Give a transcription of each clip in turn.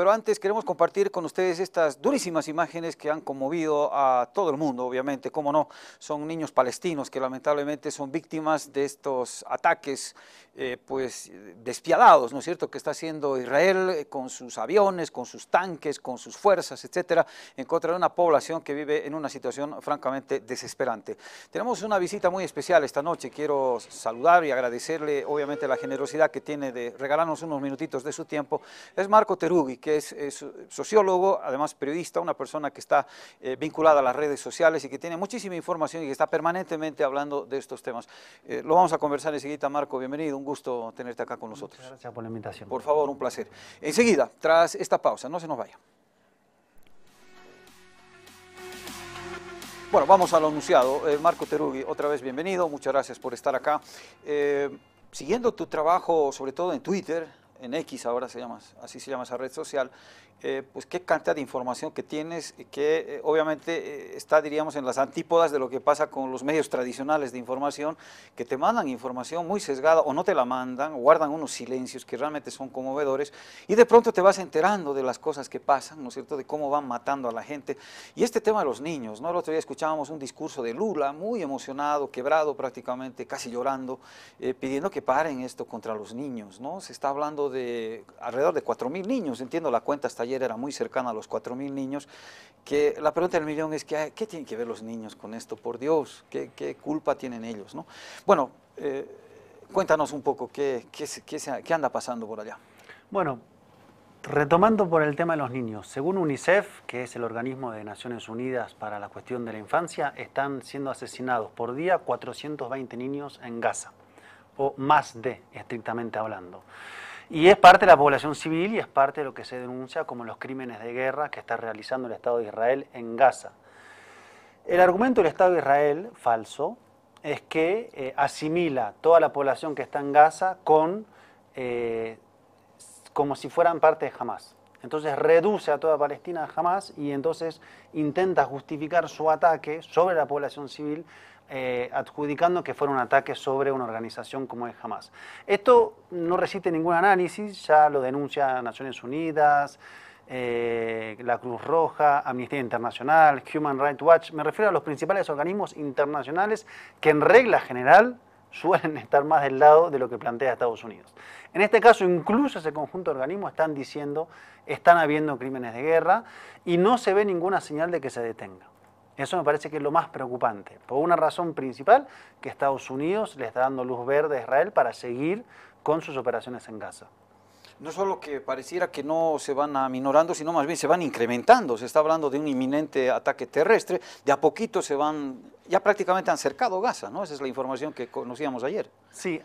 Pero antes queremos compartir con ustedes estas durísimas imágenes que han conmovido a todo el mundo, obviamente, cómo no, son niños palestinos que lamentablemente son víctimas de estos ataques eh, pues despiadados, ¿no es cierto?, que está haciendo Israel eh, con sus aviones, con sus tanques, con sus fuerzas, etcétera, en contra de una población que vive en una situación francamente desesperante. Tenemos una visita muy especial esta noche, quiero saludar y agradecerle obviamente la generosidad que tiene de regalarnos unos minutitos de su tiempo, es Marco Terugui, que es, sociólogo, además periodista, una persona que está eh, vinculada a las redes sociales y que tiene muchísima información y que está permanentemente hablando de estos temas. Eh, lo vamos a conversar enseguida, Marco, bienvenido, un gusto tenerte acá con nosotros. Muchas gracias por la invitación. Por favor, un placer. Enseguida, tras esta pausa, no se nos vaya. Bueno, vamos a lo anunciado. Eh, Marco Terugui, otra vez bienvenido, muchas gracias por estar acá. siguiendo tu trabajo, sobre todo en Twitter, en X ahora se llama, así se llama esa red social, eh, pues qué cantidad de información que tienes, eh, que eh, obviamente está, diríamos, en las antípodas de lo que pasa con los medios tradicionales de información, que te mandan información muy sesgada o no te la mandan, guardan unos silencios que realmente son conmovedores, y de pronto te vas enterando de las cosas que pasan, ¿no es cierto?, de cómo van matando a la gente. Y este tema de los niños, ¿no? El otro día escuchábamos un discurso de Lula, muy emocionado, quebrado prácticamente, casi llorando, pidiendo que paren esto contra los niños, ¿no? Se está hablando de alrededor de 4.000 niños, entiendo la cuenta está ayer era muy cercana a los 4.000 niños, que la pregunta del millón es, ¿qué tienen que ver los niños con esto? Por Dios, ¿qué, culpa tienen ellos? ¿no? Bueno, eh, cuéntanos un poco, ¿qué, qué, qué anda pasando por allá? Bueno, Retomando por el tema de los niños, según UNICEF, que es el organismo de Naciones Unidas para la cuestión de la infancia, están siendo asesinados por día 420 niños en Gaza, o más de, estrictamente hablando. Y es parte de la población civil y es parte de lo que se denuncia como los crímenes de guerra que está realizando el Estado de Israel en Gaza. El argumento del Estado de Israel, falso, es que eh, asimila toda la población que está en Gaza con, eh, como si fueran parte de Hamas. Entonces reduce a toda Palestina a Hamas y entonces intenta justificar su ataque sobre la población civil eh, adjudicando que fuera un ataque sobre una organización como es Hamas. Esto no resiste ningún análisis, ya lo denuncia Naciones Unidas, eh, la Cruz Roja, Amnistía Internacional, Human Rights Watch, me refiero a los principales organismos internacionales que en regla general suelen estar más del lado de lo que plantea Estados Unidos. En este caso, incluso ese conjunto de organismos están diciendo, están habiendo crímenes de guerra y no se ve ninguna señal de que se detenga. Eso me parece que es lo más preocupante. Por una razón principal, que Estados Unidos le está dando luz verde a Israel para seguir con sus operaciones en Gaza no solo que pareciera que no se van aminorando, sino más bien se van incrementando. Se está hablando de un inminente ataque terrestre, de a poquito se van, ya prácticamente han cercado Gaza, ¿no? Esa es la información que conocíamos ayer. Sí,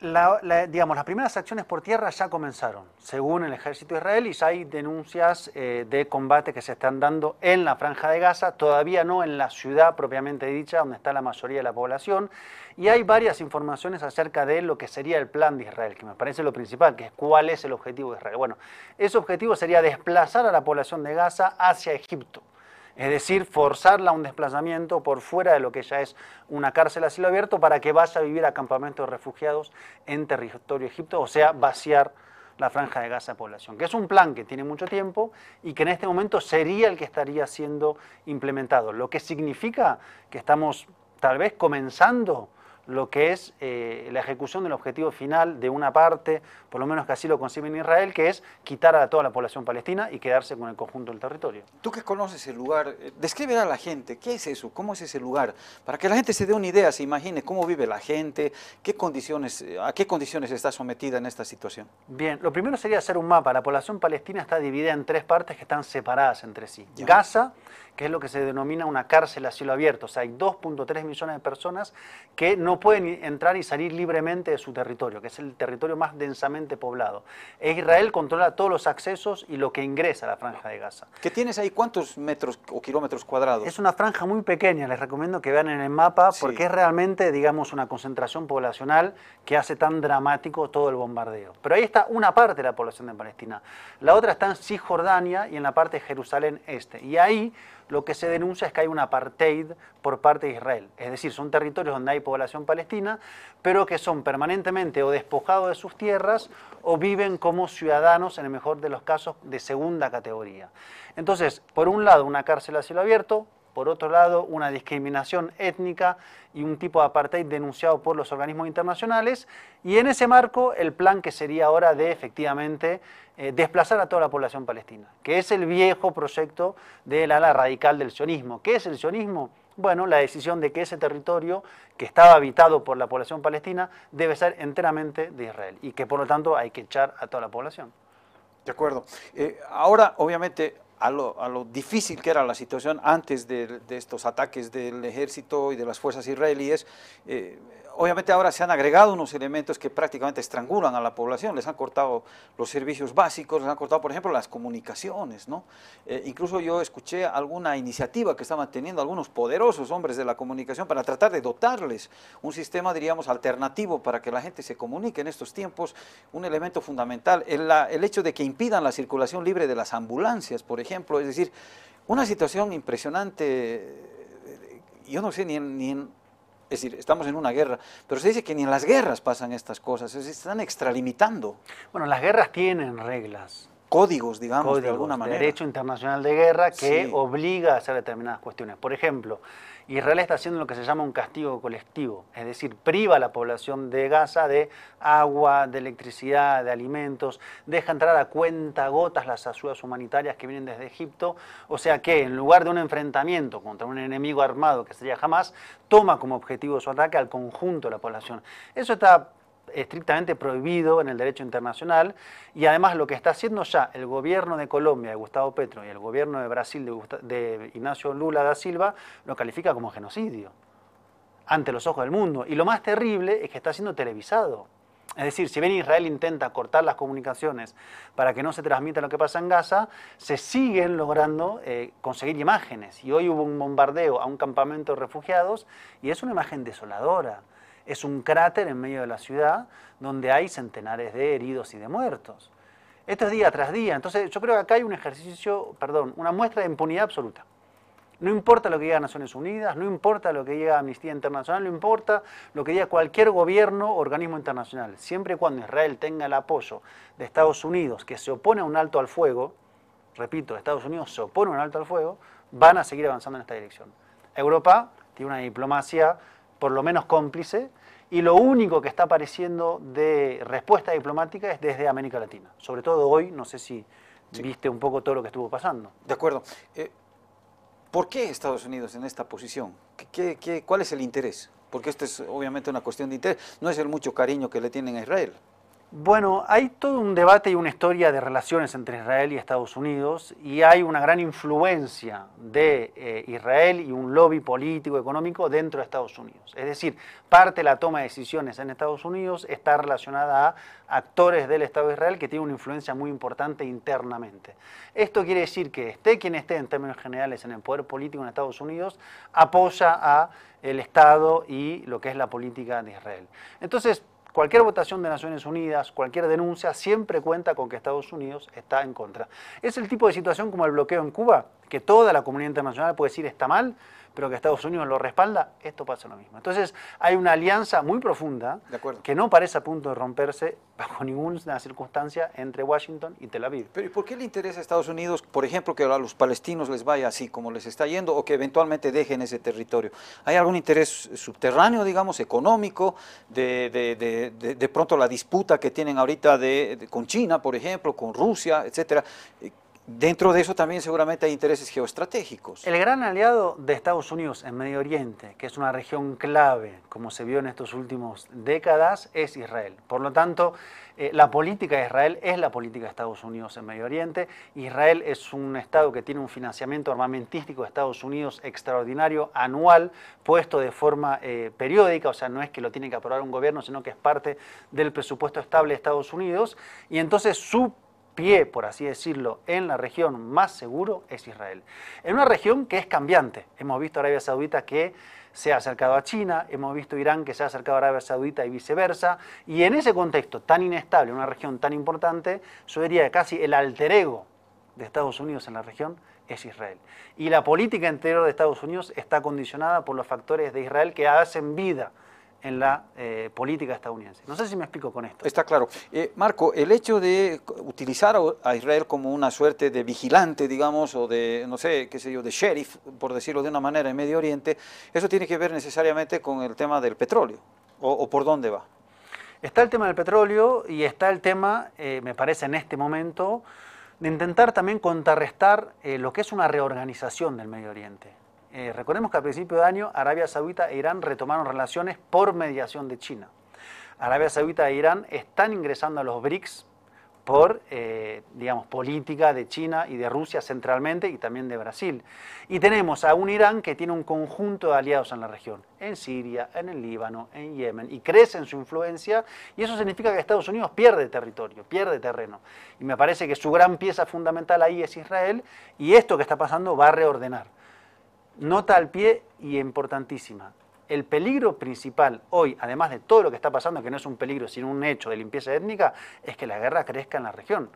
la, digamos, las primeras acciones por tierra ya comenzaron, según el ejército israelí, y hay denuncias eh, de combate que se están dando en la franja de Gaza, todavía no en la ciudad propiamente dicha, donde está la mayoría de la población, y hay varias informaciones acerca de lo que sería el plan de Israel, que me parece lo principal, que es cuál es el objetivo de Israel. Bueno, ese objetivo sería desplazar a la población de Gaza hacia Egipto es decir, forzarla a un desplazamiento por fuera de lo que ya es una cárcel a cielo abierto para que vaya a vivir a campamentos de refugiados en territorio egipto, o sea, vaciar la franja de Gaza a población, que es un plan que tiene mucho tiempo y que en este momento sería el que estaría siendo implementado, lo que significa que estamos tal vez comenzando lo que es eh, la ejecución del objetivo final de una parte, por lo menos que así lo conciben en Israel, que es quitar a toda la población palestina y quedarse con el conjunto del territorio. Tú que conoces el lugar, eh, describe a la gente, ¿qué es eso? ¿Cómo es ese lugar? Para que la gente se dé una idea, se imagine cómo vive la gente, qué condiciones, eh, a qué condiciones está sometida en esta situación. Bien, lo primero sería hacer un mapa. La población palestina está dividida en tres partes que están separadas entre sí. Gaza, que es lo que se denomina una cárcel a cielo abierto. O sea, hay 2.3 millones de personas que no pueden entrar y salir libremente de su territorio, que es el territorio más densamente poblado. E Israel controla todos los accesos y lo que ingresa a la franja de Gaza. ¿Qué tienes ahí? ¿Cuántos metros o kilómetros cuadrados? Es una franja muy pequeña, les recomiendo que vean en el mapa, porque es realmente, digamos, una concentración poblacional que hace tan dramático todo el bombardeo. Pero ahí está una parte de la población de Palestina. La otra está en Cisjordania y en la parte de Jerusalén Este. Y ahí lo que se denuncia es que hay un apartheid por parte de Israel. Es decir, son territorios donde hay población palestina, pero que son permanentemente o despojados de sus tierras o viven como ciudadanos, en el mejor de los casos, de segunda categoría. Entonces, por un lado, una cárcel a cielo abierto, por otro lado, una discriminación étnica y un tipo de apartheid denunciado por los organismos internacionales, y en ese marco el plan que sería ahora de efectivamente eh, desplazar a toda la población palestina, que es el viejo proyecto del ala radical del sionismo. ¿Qué es el sionismo? Bueno, la decisión de que ese territorio que estaba habitado por la población palestina debe ser enteramente de Israel y que por lo tanto hay que echar a toda la población. De acuerdo. Eh, ahora, obviamente, a lo, difícil que era la situación antes de, estos ataques del ejército y de las fuerzas israelíes, eh, obviamente ahora se han agregado unos elementos que prácticamente estrangulan a la población, les han cortado los servicios básicos, les han cortado, por ejemplo, las comunicaciones, ¿no? Eh, incluso yo escuché alguna iniciativa que estaban teniendo algunos poderosos hombres de la comunicación para tratar de dotarles un sistema, diríamos, alternativo para que la gente se comunique en estos tiempos, un elemento fundamental, el, hecho de que impidan la circulación libre de las ambulancias, por ejemplo, es decir, una situación impresionante, eh, yo no sé ni ni en es decir, estamos en una guerra, pero se dice que ni en las guerras pasan estas cosas, se están extralimitando. Bueno, las guerras tienen reglas. Códigos, digamos, de alguna manera. Derecho internacional de guerra que obliga a hacer determinadas cuestiones. Por ejemplo, Israel está haciendo lo que se llama un castigo colectivo, es decir, priva a la población de Gaza de agua, de electricidad, de alimentos, deja entrar a cuenta gotas las ayudas humanitarias que vienen desde Egipto, o sea que en lugar de un enfrentamiento contra un enemigo armado que sería jamás, toma como objetivo su ataque al conjunto de la población. Eso está estrictamente prohibido en el derecho internacional y además lo que está haciendo ya el gobierno de Colombia de Gustavo Petro y el gobierno de Brasil de, Ignacio Lula da Silva lo califica como genocidio ante los ojos del mundo. Y lo más terrible es que está siendo televisado. Es decir, si bien Israel intenta cortar las comunicaciones para que no se transmita lo que pasa en Gaza, se siguen logrando eh, conseguir imágenes. Y hoy hubo un bombardeo a un campamento de refugiados y es una imagen desoladora. Es un cráter en medio de la ciudad donde hay centenares de heridos y de muertos. Esto es día tras día. Entonces yo creo que acá hay un ejercicio, perdón, una muestra de impunidad absoluta. No importa lo que diga Naciones Unidas, no importa lo que diga Amnistía Internacional, no importa lo que diga cualquier gobierno o organismo internacional. Siempre y cuando Israel tenga el apoyo de Estados Unidos, que se opone a un alto al fuego, repito, Estados Unidos se opone a un alto al fuego, van a seguir avanzando en esta dirección. Europa tiene una diplomacia por lo menos cómplice, y lo único que está apareciendo de respuesta diplomática es desde América Latina. Sobre todo hoy, no sé si viste un poco todo lo que estuvo pasando. De acuerdo. Eh, ¿Por qué Estados Unidos en esta posición? ¿Qué, qué, cuál es el interés? Porque esto es obviamente una cuestión de interés. No es el mucho cariño que le tienen a Israel. Bueno, hay todo un debate y una historia de relaciones entre Israel y Estados Unidos y hay una gran influencia de eh, Israel y un lobby político económico dentro de Estados Unidos. Es decir, parte de la toma de decisiones en Estados Unidos está relacionada a actores del Estado de Israel que tienen una influencia muy importante internamente. Esto quiere decir que esté quien esté en términos generales en el poder político en Estados Unidos, apoya a el Estado y lo que es la política de Israel. Entonces, Cualquier votación de Naciones Unidas, cualquier denuncia, siempre cuenta con que Estados Unidos está en contra. Es el tipo de situación como el bloqueo en Cuba, que toda la comunidad internacional puede decir está mal, pero que Estados Unidos lo respalda, esto pasa lo mismo. Entonces hay una alianza muy profunda que no parece a punto de romperse bajo ninguna circunstancia entre Washington y Tel Aviv. Pero por qué le interesa a Estados Unidos, por ejemplo, que a los palestinos les vaya así como les está yendo o que eventualmente dejen ese territorio? ¿Hay algún interés subterráneo, digamos, económico, de, pronto la disputa que tienen ahorita con China, por ejemplo, con Rusia, etcétera? Dentro de eso también seguramente hay intereses geoestratégicos. El gran aliado de Estados Unidos en Medio Oriente, que es una región clave, como se vio en estos últimos décadas, es Israel. Por lo tanto, eh, la política de Israel es la política de Estados Unidos en Medio Oriente. Israel es un Estado que tiene un financiamiento armamentístico de Estados Unidos extraordinario, anual, puesto de forma eh, periódica, o sea, no es que lo tiene que aprobar un gobierno, sino que es parte del presupuesto estable de Estados Unidos. Y entonces su pie, por así decirlo, en la región más seguro es Israel. En una región que es cambiante. Hemos visto Arabia Saudita que se ha acercado a China, hemos visto Irán que se ha acercado a Arabia Saudita y viceversa. Y en ese contexto tan inestable, una región tan importante, yo diría que casi el alter ego de Estados Unidos en la región es Israel. Y la política interior de Estados Unidos está condicionada por los factores de Israel que hacen vida en la eh, política estadounidense. No sé si me explico con esto. Está claro. Eh, Marco, el hecho de utilizar a Israel como una suerte de vigilante, digamos, o de, no sé, qué sé yo, de sheriff, por decirlo de una manera, en Medio Oriente, eso tiene que ver necesariamente con el tema del petróleo, o, por dónde va. Está el tema del petróleo y está el tema, eh, me parece en este momento, de intentar también contrarrestar lo que es una reorganización del Medio Oriente. Eh, recordemos que a principio de año Arabia Saudita e Irán retomaron relaciones por mediación de China. Arabia Saudita e Irán están ingresando a los BRICS por, eh, digamos, política de China y de Rusia centralmente y también de Brasil. Y tenemos a un Irán que tiene un conjunto de aliados en la región, en Siria, en el Líbano, en Yemen, y crece en su influencia, y eso significa que Estados Unidos pierde territorio, pierde terreno. Y me parece que su gran pieza fundamental ahí es Israel, y esto que está pasando va a reordenar. Nota al pie y importantísima. El peligro principal hoy, además de todo lo que está pasando, que no es un peligro sino un hecho de limpieza étnica, es que la guerra crezca en la región.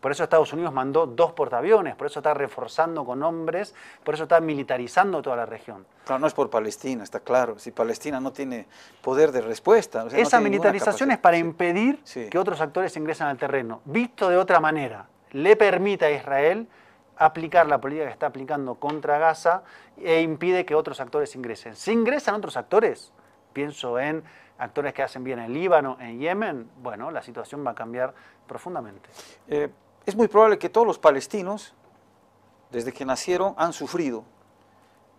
Por eso Estados Unidos mandó dos portaaviones, por eso está reforzando con hombres, por eso está militarizando toda la región. Claro, no es por Palestina, está claro. Si Palestina no tiene poder de respuesta. Esa militarización es para impedir que otros actores ingresen al terreno. Visto de otra manera, le permite a Israel aplicar la política que está aplicando contra Gaza e impide que otros actores ingresen. Si ingresan otros actores, pienso en actores que hacen bien en Líbano, en Yemen, bueno, la situación va a cambiar profundamente. Eh, es muy probable que todos los palestinos, desde que nacieron, han sufrido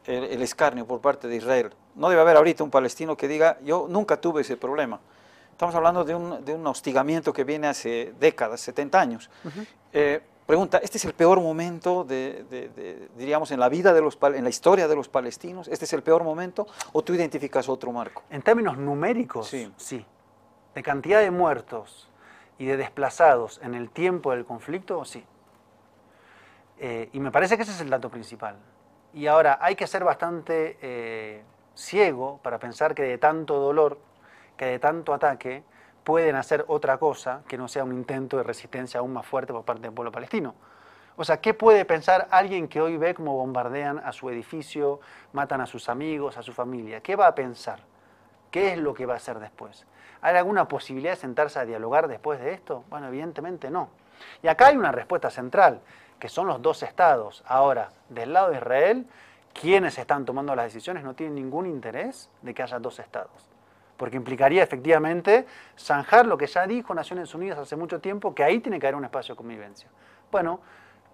el, escarnio por parte de Israel. No debe haber ahorita un palestino que diga, yo nunca tuve ese problema. Estamos hablando de un, de un hostigamiento que viene hace décadas, 70 años. Pregunta, ¿este es el peor momento, de, diríamos, en la vida de los, en la historia de los palestinos? ¿Este es el peor momento o tú identificas otro marco? En términos numéricos, sí. De cantidad de muertos y de desplazados en el tiempo del conflicto, sí. Eh, y me parece que ese es el dato principal. Y ahora, hay que ser bastante eh, ciego para pensar que de tanto dolor, que de tanto ataque, pueden hacer otra cosa que no sea un intento de resistencia aún más fuerte por parte del pueblo palestino. O sea, ¿qué puede pensar alguien que hoy ve cómo bombardean a su edificio, matan a sus amigos, a su familia? ¿Qué va a pensar? ¿Qué es lo que va a hacer después? ¿Hay alguna posibilidad de sentarse a dialogar después de esto? Bueno, evidentemente no. Y acá hay una respuesta central, que son los dos estados. Ahora, del lado de Israel, quienes están tomando las decisiones no tienen ningún interés de que haya dos estados porque implicaría efectivamente zanjar lo que ya dijo Naciones Unidas hace mucho tiempo, que ahí tiene que haber un espacio de convivencia. Bueno,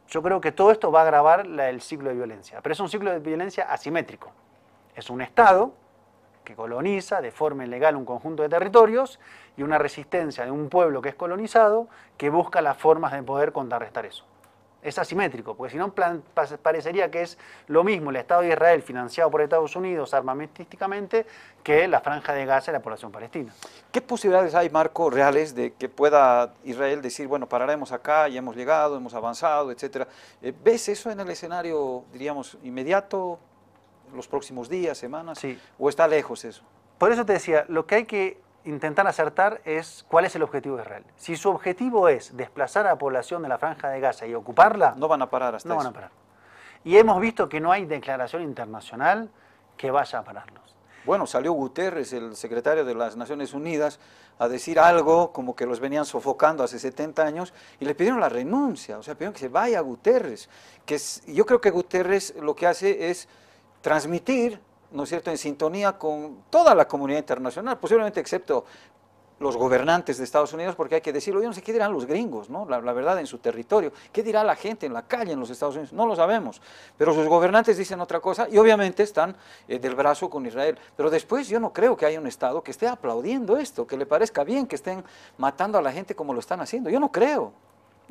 yo creo que todo esto va a agravar el ciclo de violencia, pero es un ciclo de violencia asimétrico. Es un Estado que coloniza de forma ilegal un conjunto de territorios y una resistencia de un pueblo que es colonizado que busca las formas de poder contrarrestar eso es asimétrico, porque si no parecería que es lo mismo el Estado de Israel financiado por Estados Unidos armamentísticamente que la franja de Gaza y la población palestina. ¿Qué posibilidades hay, Marco, reales de que pueda Israel decir, bueno, pararemos acá, ya hemos llegado, hemos avanzado, etcétera? Eh, ¿Ves eso en el escenario, diríamos, inmediato, los próximos días, semanas? Sí. ¿O está lejos eso? Por eso te decía, lo que hay que Intentar acertar es cuál es el objetivo de Israel. Si su objetivo es desplazar a la población de la franja de Gaza y ocuparla... No van a parar hasta No van a parar. Y hemos visto que no hay declaración internacional que vaya a pararlos. Bueno, salió Guterres, el secretario de las Naciones Unidas, a decir algo como que los venían sofocando hace 70 años y le pidieron la renuncia, o sea, pidieron que se vaya Guterres. Que yo creo que Guterres lo que hace es transmitir ¿no es cierto?, en sintonía con toda la comunidad internacional, posiblemente excepto los gobernantes de Estados Unidos, porque hay que decirlo, yo no sé qué dirán los gringos, ¿no? La, verdad, en su territorio, qué dirá la gente en la calle en los Estados Unidos, no lo sabemos, pero sus gobernantes dicen otra cosa y obviamente están eh, del brazo con Israel, pero después yo no creo que haya un Estado que esté aplaudiendo esto, que le parezca bien que estén matando a la gente como lo están haciendo, yo no creo.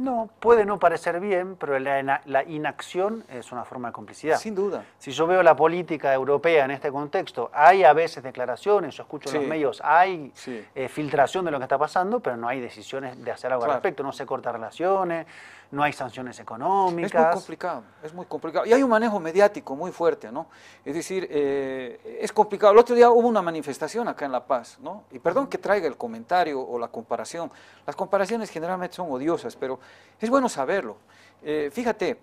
No, puede no parecer bien, pero la, inacción es una forma de complicidad. Sin duda. Si yo veo la política europea en este contexto, hay a veces declaraciones, yo escucho en los medios, hay eh, filtración de lo que está pasando, pero no hay decisiones de hacer algo al respecto. No se corta relaciones, no hay sanciones económicas. Es muy complicado, es muy complicado. Y hay un manejo mediático muy fuerte, ¿no? Es decir, eh, es complicado. El otro día hubo una manifestación acá en La Paz, ¿no? Y perdón que traiga el comentario o la comparación. Las comparaciones generalmente son odiosas, pero es bueno saberlo. Eh, fíjate,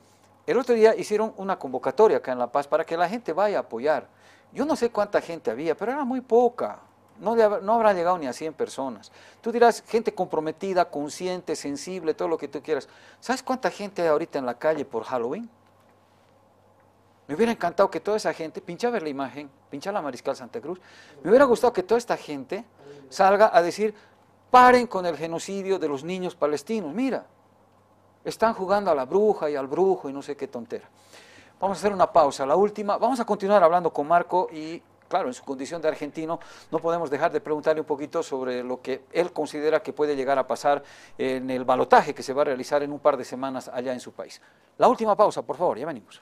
el otro día hicieron una convocatoria acá en La Paz para que la gente vaya a apoyar. Yo no sé cuánta gente había, pero era muy poca. No, no habrá llegado ni a 100 personas. Tú dirás, gente comprometida, consciente, sensible, todo lo que tú quieras. ¿Sabes cuánta gente hay ahorita en la calle por Halloween? Me hubiera encantado que toda esa gente, pincha ver la imagen, pincha la Mariscal Santa Cruz, me hubiera gustado que toda esta gente salga a decir, paren con el genocidio de los niños palestinos. Mira, están jugando a la bruja y al brujo y no sé qué tontera. Vamos a hacer una pausa, la última. Vamos a continuar hablando con Marco y, claro, en su condición de argentino, no podemos dejar de preguntarle un poquito sobre lo que él considera que puede llegar a pasar en el balotaje que se va a realizar en un par de semanas allá en su país. La última pausa, por favor, ya venimos.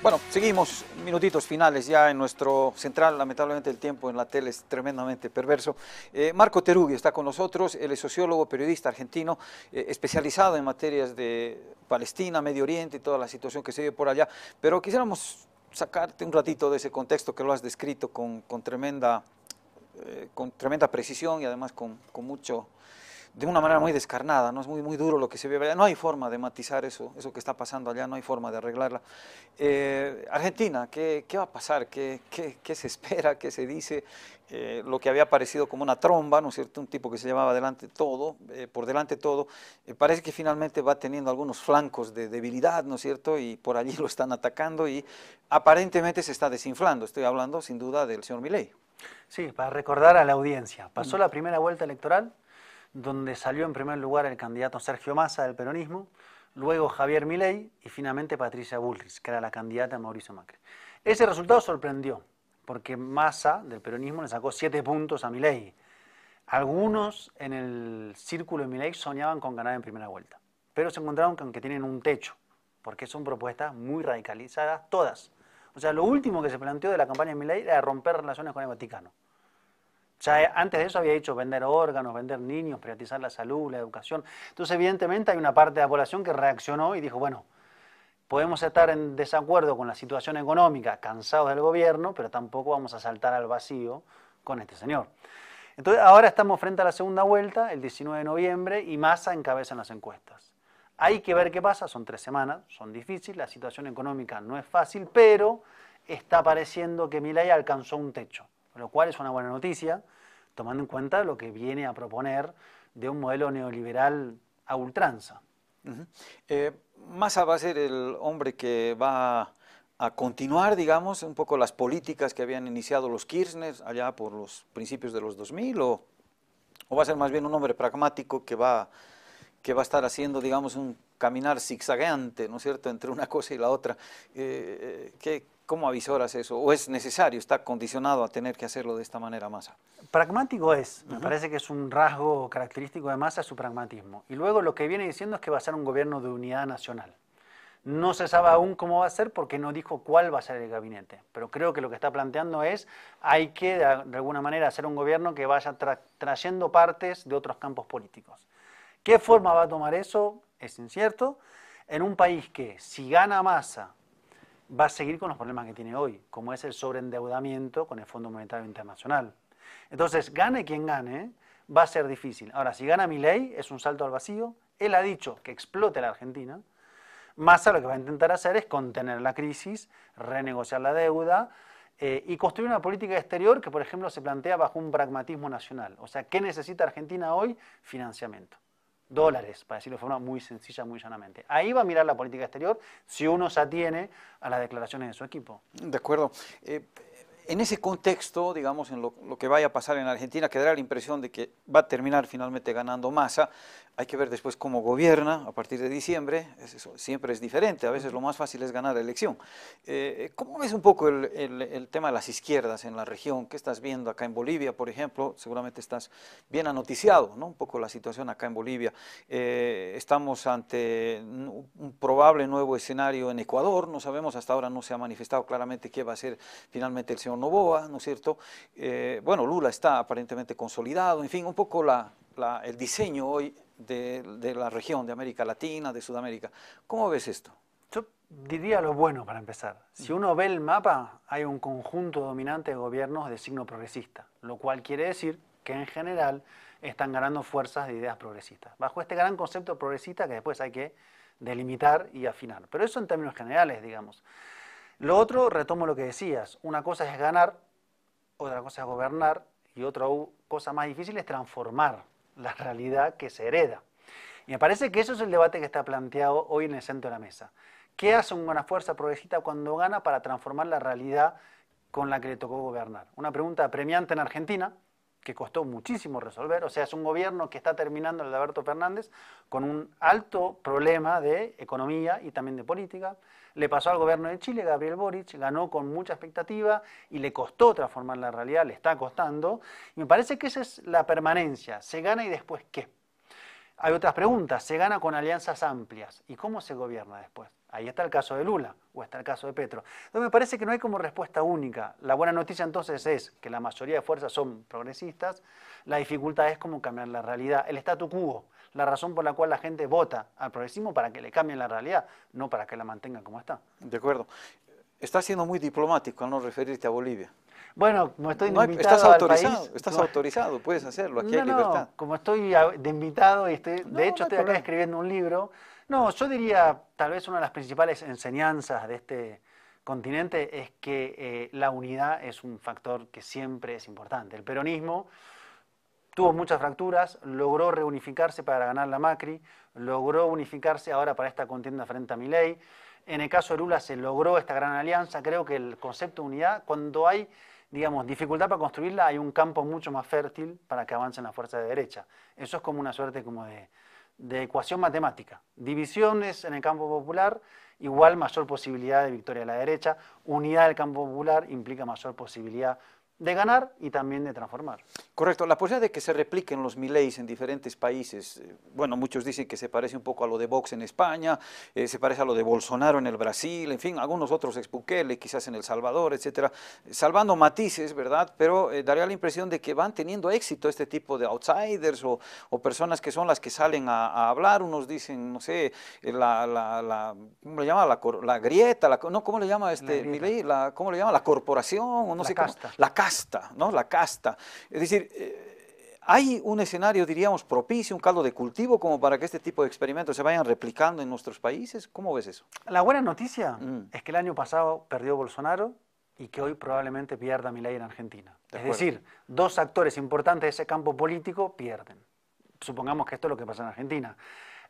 Bueno, seguimos, minutitos finales ya en nuestro central, lamentablemente el tiempo en la tele es tremendamente perverso. Eh, Marco Terugui está con nosotros, él es sociólogo, periodista argentino, eh, especializado en materias de Palestina, Medio Oriente y toda la situación que se vive por allá, pero quisiéramos sacarte un ratito de ese contexto que lo has descrito con, tremenda, eh, con tremenda precisión y además con mucho de una manera muy descarnada, ¿no? es muy, muy duro lo que se ve allá, no hay forma de matizar eso, eso que está pasando allá, no hay forma de arreglarla. Eh, Argentina, ¿qué, va a pasar? ¿Qué, qué, se espera? ¿Qué se dice? Eh, lo que había parecido como una tromba, ¿no es cierto? Un tipo que se llevaba delante todo, eh, por delante todo, parece que finalmente va teniendo algunos flancos de debilidad, ¿no es cierto? Y por allí lo están atacando y aparentemente se está desinflando, estoy hablando sin duda del señor Milei. Sí, para recordar a la audiencia, pasó mm. la primera vuelta electoral donde salió en primer lugar el candidato Sergio Massa del peronismo, luego Javier Milei y finalmente Patricia Bullrich, que era la candidata de Mauricio Macri. Ese resultado sorprendió, porque Massa del peronismo le sacó siete puntos a Milei. Algunos en el círculo de Milei soñaban con ganar en primera vuelta, pero se encontraron con que tienen un techo, porque son propuestas muy radicalizadas todas. O sea, lo último que se planteó de la campaña de Milei era romper relaciones con el Vaticano antes de eso había dicho vender órganos, vender niños, privatizar la salud, la educación. Entonces, evidentemente, hay una parte de la población que reaccionó y dijo, bueno, podemos estar en desacuerdo con la situación económica, cansados del gobierno, pero tampoco vamos a saltar al vacío con este señor. Entonces, ahora estamos frente a la segunda vuelta, el 19 de noviembre, y Massa encabeza en las encuestas. Hay que ver qué pasa, son tres semanas, son difíciles, la situación económica no es fácil, pero está pareciendo que Milay alcanzó un techo lo cual es una buena noticia, tomando en cuenta lo que viene a proponer de un modelo neoliberal a ultranza. Eh, Massa va a ser el hombre que va a continuar, digamos, un poco las políticas que habían iniciado los Kirchner allá por los principios de los 2000, o, va a ser más bien un hombre pragmático que va, que va a estar haciendo, digamos, un caminar zigzagueante, ¿no es cierto?, entre una cosa y la otra. Eh, eh ¿Cómo avisoras eso? ¿O es necesario, está condicionado a tener que hacerlo de esta manera Massa? Pragmático es, me parece que es un rasgo característico de Massa su pragmatismo. Y luego lo que viene diciendo es que va a ser un gobierno de unidad nacional. No se sabe aún cómo va a ser porque no dijo cuál va a ser el gabinete. Pero creo que lo que está planteando es, hay que de alguna manera hacer un gobierno que vaya trayendo partes de otros campos políticos. ¿Qué forma va a tomar eso? Es incierto. En un país que si gana masa va a seguir con los problemas que tiene hoy, como es el sobreendeudamiento con el Fondo Monetario Internacional. Entonces, gane quien gane, va a ser difícil. Ahora, si gana mi ley, es un salto al vacío. Él ha dicho que explote la Argentina. Massa lo que va a intentar hacer es contener la crisis, renegociar la deuda eh, y construir una política exterior que, por ejemplo, se plantea bajo un pragmatismo nacional. O sea, ¿qué necesita Argentina hoy? Financiamiento dólares, para decirlo de forma muy sencilla, muy llanamente. Ahí va a mirar la política exterior si uno se atiene a las declaraciones de su equipo. De acuerdo. Eh, en ese contexto, digamos, en lo, lo, que vaya a pasar en Argentina, quedará la impresión de que va a terminar finalmente ganando masa, hay que ver después cómo gobierna a partir de diciembre, siempre es diferente, a veces lo más fácil es ganar la elección. Eh, eh, ¿Cómo ves un poco el, tema de las izquierdas en la región? ¿Qué estás viendo acá en Bolivia, por ejemplo? Seguramente estás bien anoticiado, ¿no? Un poco la situación acá en Bolivia. Eh, estamos ante un probable nuevo escenario en Ecuador, no sabemos, hasta ahora no se ha manifestado claramente qué va a ser finalmente el señor Novoa, ¿no es cierto? bueno, Lula está aparentemente consolidado, en fin, un poco el diseño hoy de, la región, de América Latina, de Sudamérica. ¿Cómo ves esto? Yo diría lo bueno para empezar. Si uno ve el mapa, hay un conjunto dominante de gobiernos de signo progresista, lo cual quiere decir que en general están ganando fuerzas de ideas progresistas, bajo este gran concepto progresista que después hay que delimitar y afinar. Pero eso en términos generales, digamos. Lo otro, retomo lo que decías, una cosa es ganar, otra cosa es gobernar y otra cosa más difícil es transformar la realidad que se hereda. Y me parece que eso es el debate que está planteado hoy en el centro de la mesa. ¿Qué hace una fuerza progresista cuando gana para transformar la realidad con la que le tocó gobernar? Una pregunta premiante en Argentina, que costó muchísimo resolver. O sea, es un gobierno que está terminando el de Alberto Fernández con un alto problema de economía y también de política. Le pasó al gobierno de Chile, Gabriel Boric, ganó con mucha expectativa y le costó transformar la realidad, le está costando. Y me parece que esa es la permanencia, se gana y después qué. Hay otras preguntas. ¿Se gana con alianzas amplias? ¿Y cómo se gobierna después? Ahí está el caso de Lula o está el caso de Petro. me parece que no hay como respuesta única. La buena noticia entonces es que la mayoría de fuerzas son progresistas. La dificultad es cómo cambiar la realidad. El statu quo, la razón por la cual la gente vota al progresismo para que le cambien la realidad, no para que la mantengan como está. De acuerdo. Está siendo muy diplomático al no referirte a Bolivia. Bueno, como estoy de invitado estás al autorizado, país, estás autorizado, puedes hacerlo, aquí hay libertad. como estoy de invitado y de hecho estoy acá escribiendo un libro. No, yo diría, tal vez una de las principales enseñanzas de este continente es que eh, la unidad es un factor que siempre es importante. El peronismo tuvo muchas fracturas, logró reunificarse para ganar la Macri, logró unificarse ahora para esta contienda frente a Milei. En el caso de Lula se logró esta gran alianza. Creo que el concepto de unidad, cuando hay digamos, dificultad para construirla, hay un campo mucho más fértil para que avancen la fuerza de derecha. Eso es como una suerte como de, de ecuación matemática. Divisiones en el campo popular, igual mayor posibilidad de victoria de la derecha. Unidad del campo popular implica mayor posibilidad de ganar y también de transformar. Correcto. La posibilidad de que se repliquen los mileys en diferentes países, eh, bueno, muchos dicen que se parece un poco a lo de Vox en España, eh, se parece a lo de Bolsonaro en el Brasil, en fin, algunos otros ex quizás en El Salvador, etcétera, salvando matices, ¿verdad? Pero eh, daría la impresión de que van teniendo éxito este tipo de outsiders o, personas que son las que salen a, hablar. Unos dicen, no sé, la, la, la ¿cómo le llama? La, grieta, no, ¿cómo le llama este Milei? ¿Cómo le llama? La corporación, o no sé casta. la casta casta, ¿no? La casta. Es decir, eh, hay un escenario, diríamos, propicio, un caldo de cultivo como para que este tipo de experimentos se vayan replicando en nuestros países. ¿Cómo ves eso? La buena noticia mm. es que el año pasado perdió Bolsonaro y que hoy probablemente pierda Milei en Argentina. es decir, dos actores importantes de ese campo político pierden. Supongamos que esto es lo que pasa en Argentina.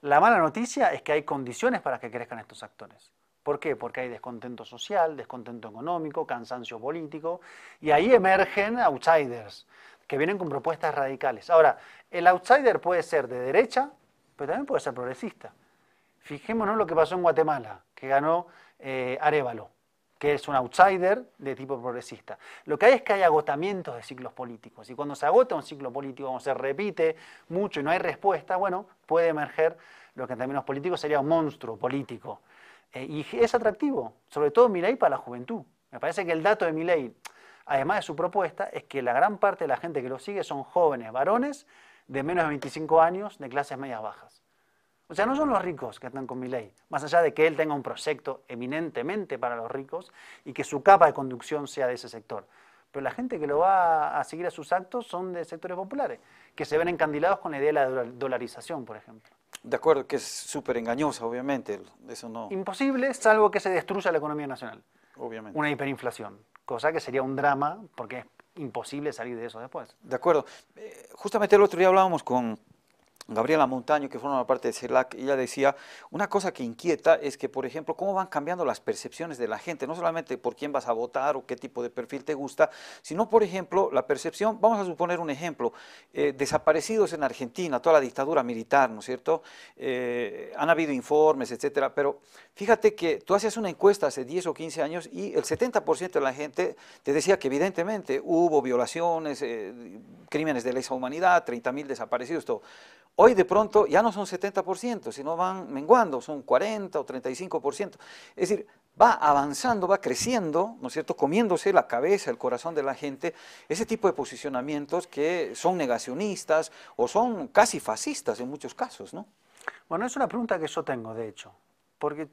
La mala noticia es que hay condiciones para que crezcan estos actores. ¿Por qué? Porque hay descontento social, descontento económico, cansancio político, y ahí emergen outsiders que vienen con propuestas radicales. Ahora, el outsider puede ser de derecha, pero también puede ser progresista. Fijémonos lo que pasó en Guatemala, que ganó eh, Arevalo, que es un outsider de tipo progresista. Lo que hay es que hay agotamientos de ciclos políticos, y cuando se agota un ciclo político, cuando se repite mucho y no hay respuesta, bueno, puede emerger lo que en términos políticos sería un monstruo político eh, y es atractivo, sobre todo Milei para la juventud. Me parece que el dato de Milei, además de su propuesta, es que la gran parte de la gente que lo sigue son jóvenes varones de menos de 25 años de clases medias bajas. O sea, no son los ricos que están con Milei, más allá de que él tenga un proyecto eminentemente para los ricos y que su capa de conducción sea de ese sector. Pero la gente que lo va a seguir a sus actos son de sectores populares, que se ven encandilados con la idea de la dolarización, por ejemplo. De acuerdo, que es súper engañosa, obviamente. Eso no. Imposible, salvo que se destruya la economía nacional. Obviamente. Una hiperinflación, cosa que sería un drama porque es imposible salir de eso después. De acuerdo. Eh, justamente el otro día hablábamos con Gabriela Montaño, que forma parte de CELAC, ella decía, una cosa que inquieta es que, por ejemplo, cómo van cambiando las percepciones de la gente, no solamente por quién vas a votar o qué tipo de perfil te gusta, sino, por ejemplo, la percepción, vamos a suponer un ejemplo, eh, desaparecidos en Argentina, toda la dictadura militar, ¿no es cierto? Eh, han habido informes, etcétera, pero fíjate que tú hacías una encuesta hace 10 o 15 años y el 70% de la gente te decía que evidentemente hubo violaciones, eh, crímenes de lesa humanidad, 30.000 desaparecidos, todo. Hoy de pronto ya no son 70%, sino van menguando, son 40 o 35%. Es decir, va avanzando, va creciendo, ¿no es cierto?, comiéndose la cabeza, el corazón de la gente, ese tipo de posicionamientos que son negacionistas o son casi fascistas en muchos casos, ¿no? Bueno, es una pregunta que yo tengo, de hecho, porque,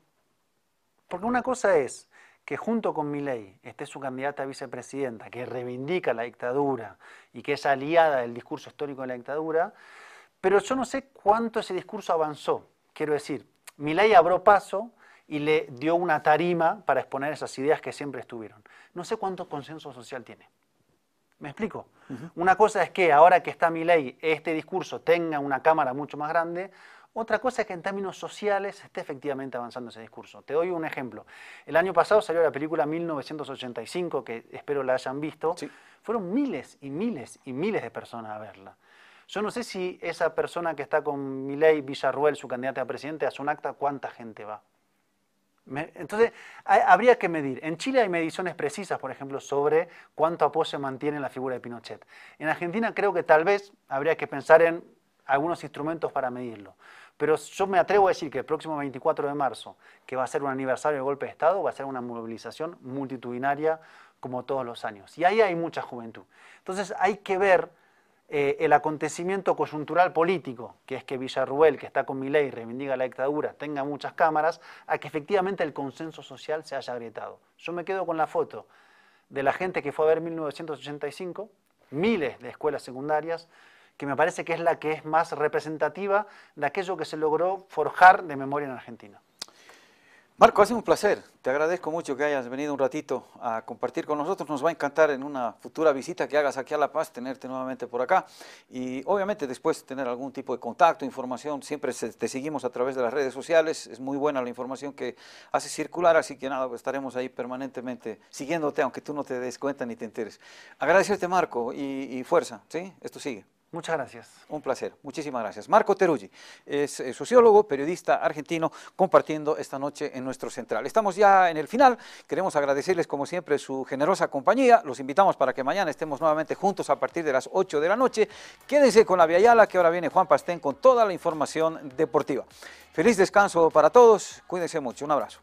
porque una cosa es que junto con Milei esté su candidata a vicepresidenta, que reivindica la dictadura y que es aliada del discurso histórico de la dictadura, pero yo no sé cuánto ese discurso avanzó. Quiero decir, Milay abrió paso y le dio una tarima para exponer esas ideas que siempre estuvieron. No sé cuánto consenso social tiene. ¿Me explico? Una cosa es que ahora que está ley, este discurso tenga una cámara mucho más grande. Otra cosa es que en términos sociales esté efectivamente avanzando ese discurso. Te doy un ejemplo. El año pasado salió la película 1985, que espero la hayan visto. Fueron miles y miles y miles de personas a verla. Yo no sé si esa persona que está con Milei Villarruel, su candidata a presidente, hace un acta, cuánta gente va. entonces, habría que medir. En Chile hay mediciones precisas, por ejemplo, sobre cuánto apoyo se mantiene la figura de Pinochet. En Argentina creo que tal vez habría que pensar en algunos instrumentos para medirlo. Pero yo me atrevo a decir que el próximo 24 de marzo, que va a ser un aniversario del golpe de Estado, va a ser una movilización multitudinaria como todos los años. Y ahí hay mucha juventud. Entonces hay que ver eh, el acontecimiento coyuntural político, que es que Villarruel, que está con mi ley, reivindica la dictadura, tenga muchas cámaras, a que efectivamente el consenso social se haya agrietado. Yo me quedo con la foto de la gente que fue a ver 1985, miles de escuelas secundarias, que me parece que es la que es más representativa de aquello que se logró forjar de memoria en Argentina. Marco, ha sido un placer. Te agradezco mucho que hayas venido un ratito a compartir con nosotros. Nos va a encantar en una futura visita que hagas aquí a La Paz tenerte nuevamente por acá. Y obviamente después tener algún tipo de contacto, información. Siempre te seguimos a través de las redes sociales. Es muy buena la información que haces circular. Así que nada, pues, estaremos ahí permanentemente siguiéndote, aunque tú no te des cuenta ni te enteres. Agradecerte, Marco, y, y fuerza. ¿sí? Esto sigue. Muchas gracias. Un placer, muchísimas gracias. Marco Terulli, es eh, sociólogo, periodista argentino, compartiendo esta noche en nuestro central. Estamos ya en el final, queremos agradecerles como siempre su generosa compañía, los invitamos para que mañana estemos nuevamente juntos a partir de las 8 de la noche. Quédense con la Viayala que ahora viene Juan Pastén con toda la información deportiva. Feliz descanso para todos, cuídense mucho, un abrazo.